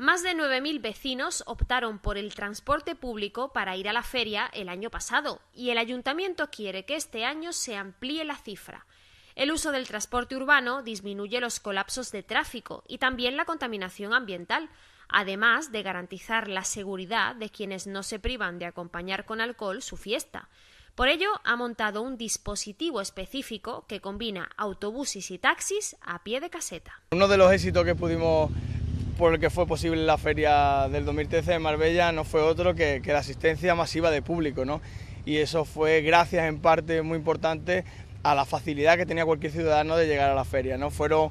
Más de 9.000 vecinos optaron por el transporte público para ir a la feria el año pasado y el ayuntamiento quiere que este año se amplíe la cifra. El uso del transporte urbano disminuye los colapsos de tráfico y también la contaminación ambiental, además de garantizar la seguridad de quienes no se privan de acompañar con alcohol su fiesta. Por ello, ha montado un dispositivo específico que combina autobuses y taxis a pie de caseta. Uno de los éxitos que pudimos por el que fue posible la feria del 2013 de Marbella no fue otro que, la asistencia masiva de público, ¿no? Y eso fue gracias en parte muy importante a la facilidad que tenía cualquier ciudadano de llegar a la feria, ¿no? Fueron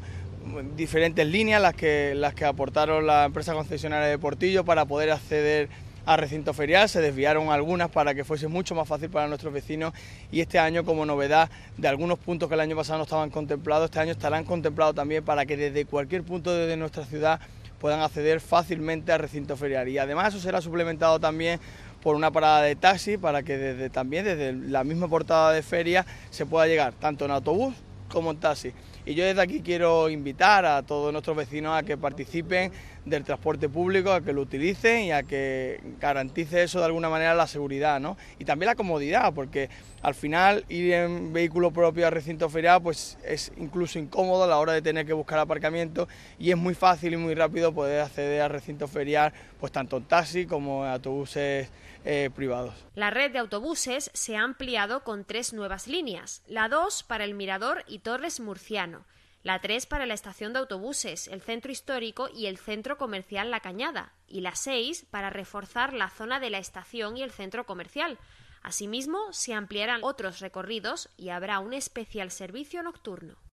diferentes líneas las que, las que aportaron la empresa concesionaria de Portillo para poder acceder a recinto ferial, se desviaron algunas para que fuese mucho más fácil para nuestros vecinos y este año como novedad de algunos puntos que el año pasado no estaban contemplados, este año estarán contemplados también para que desde cualquier punto de nuestra ciudad puedan acceder fácilmente al recinto ferial. Y además eso será suplementado también por una parada de taxi para que desde, también desde la misma portada de feria se pueda llegar tanto en autobús como en taxi. Y yo desde aquí quiero invitar a todos nuestros vecinos a que participen del transporte público, a que lo utilicen y a que garantice eso de alguna manera la seguridad, Y también la comodidad, porque al final ir en vehículo propio a recinto ferial pues es incluso incómodo a la hora de tener que buscar aparcamiento y es muy fácil y muy rápido poder acceder al recinto ferial pues tanto en taxi como en autobuses eh, privados. La red de autobuses se ha ampliado con tres nuevas líneas, la 2 para el Mirador y Torres Murciano la 3 para la estación de autobuses, el centro histórico y el centro comercial La Cañada, y la 6 para reforzar la zona de la estación y el centro comercial. Asimismo, se ampliarán otros recorridos y habrá un especial servicio nocturno.